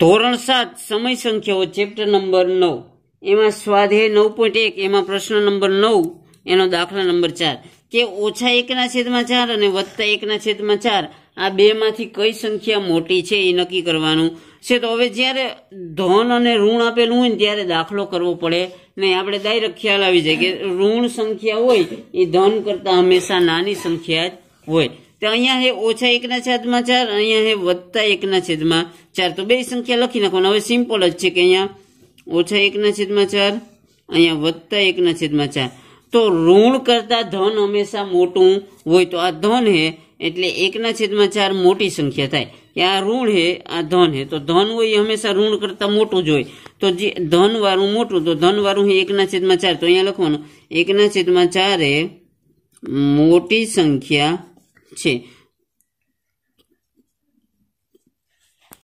ધોરણ સાત સમય સંખ્યાઓ ચેપ્ટર નંબર નવ એમાં સ્વાધ્યાય નવ પોઈન્ટ એક એમાં પ્રશ્ન નંબર નવ એનો દાખલા નંબર ચાર કે ઓછા એકના છેદમાં ચાર અને વધતા એકના છેદમાં ચાર આ બેમાંથી કઈ સંખ્યા મોટી છે એ નક્કી કરવાનું છે તો હવે જ્યારે ધન અને ઋણ આપેલું હોય ને ત્યારે દાખલો કરવો પડે નહીં આપણે ડાયરેક્ટ ખ્યાલ આવી જાય કે ઋણ સંખ્યા હોય એ ધન કરતાં હંમેશા નાની સંખ્યા જ હોય તો અહીંયા હે ઓછા એકના છેદમાં ચાર અહીંયા હે વધતા એકના છેદમાં ચાર તો બે સંખ્યા લખી નાખવાનું હવે સિમ્પલ જ છે કે અહીંયા ઓછા એકના છેદમાં ચાર અહીંયા વધતા એકના છેદમાં ચાર તો ઋણ કરતાં ધન હંમેશા મોટું હોય તો આ ધન હે એટલે એકના છેદમાં ચાર મોટી સંખ્યા થાય કે આ ઋણ હે આ ધન હે તો ધન હોય એ હંમેશા ઋણ કરતાં મોટું જ હોય તો જે ધનવાળું મોટું તો ધનવાળું હે એકના છેદમાં ચાર તો અહીંયા લખવાનું એકના છેદમાં ચાર એ મોટી સંખ્યા 请